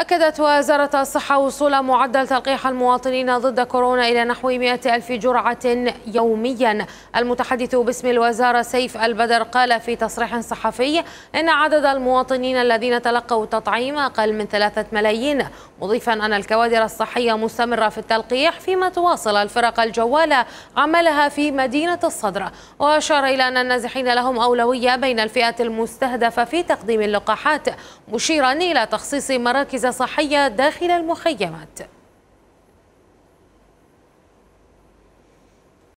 أكدت وزارة الصحة وصول معدل تلقيح المواطنين ضد كورونا إلى نحو 100 ألف جرعة يوميا المتحدث باسم الوزارة سيف البدر قال في تصريح صحفي إن عدد المواطنين الذين تلقوا التطعيم أقل من ثلاثة ملايين مضيفا أن الكوادر الصحية مستمرة في التلقيح فيما تواصل الفرق الجوالة عملها في مدينة الصدر وأشار إلى أن النازحين لهم أولوية بين الفئات المستهدفة في تقديم اللقاحات مشيرا إلى تخصيص مراكز صحية داخل المخيمات